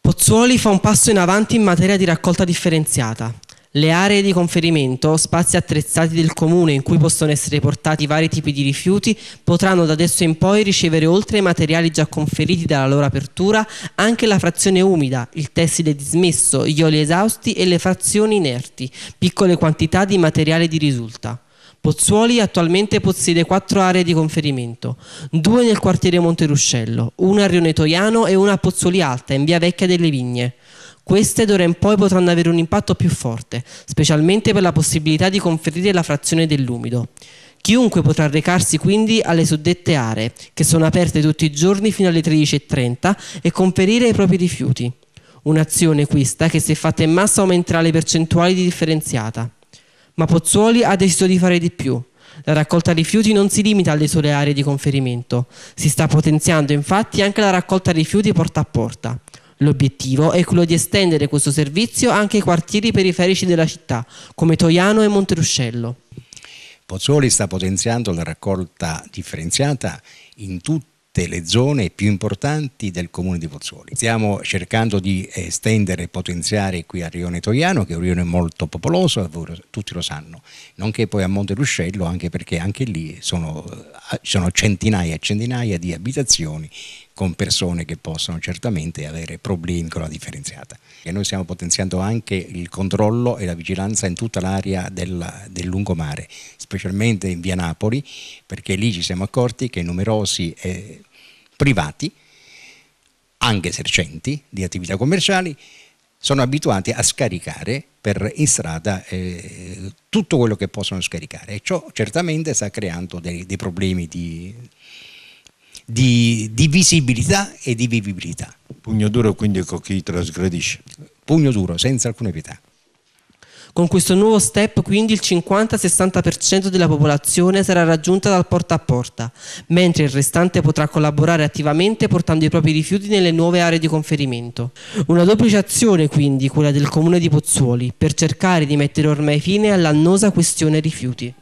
Pozzuoli fa un passo in avanti in materia di raccolta differenziata. Le aree di conferimento, spazi attrezzati del comune in cui possono essere portati vari tipi di rifiuti, potranno da adesso in poi ricevere oltre ai materiali già conferiti dalla loro apertura anche la frazione umida, il tessile dismesso, gli oli esausti e le frazioni inerti, piccole quantità di materiale di risulta. Pozzuoli attualmente possiede quattro aree di conferimento, due nel quartiere Monte Ruscello, una a Rione Toiano e una a Pozzuoli Alta, in via Vecchia delle Vigne. Queste d'ora in poi potranno avere un impatto più forte, specialmente per la possibilità di conferire la frazione dell'umido. Chiunque potrà recarsi quindi alle suddette aree, che sono aperte tutti i giorni fino alle 13.30, e conferire i propri rifiuti. Un'azione questa che se fatta in massa aumenterà le percentuali di differenziata. Ma Pozzuoli ha deciso di fare di più. La raccolta rifiuti non si limita alle sole aree di conferimento, si sta potenziando infatti anche la raccolta rifiuti porta a porta. L'obiettivo è quello di estendere questo servizio anche ai quartieri periferici della città, come Toiano e Monteruscello. Pozzuoli sta potenziando la raccolta differenziata in tutti tutte le zone più importanti del comune di Pozzuoli. Stiamo cercando di estendere e potenziare qui a Rione Toiano, che è un rione molto popoloso, tutti lo sanno, nonché poi a Monte Ruscello, anche perché anche lì sono, sono centinaia e centinaia di abitazioni con persone che possono certamente avere problemi con la differenziata. E noi stiamo potenziando anche il controllo e la vigilanza in tutta l'area del, del, lungomare, specialmente in via Napoli, perché lì ci siamo accorti che numerosi eh, privati, anche esercenti di attività commerciali, sono abituati a scaricare per in strada eh, tutto quello che possono scaricare e ciò certamente sta creando dei, dei problemi di, di, di, visibilità e di vivibilità. Pugno duro quindi con chi trasgredisce. Pugno duro, senza alcuna pietà. Con questo nuovo step quindi il 50-60% della popolazione sarà raggiunta dal porta a porta, mentre il restante potrà collaborare attivamente portando i propri rifiuti nelle nuove aree di conferimento. Una duplice azione quindi quella del comune di Pozzuoli per cercare di mettere ormai fine all'annosa questione rifiuti.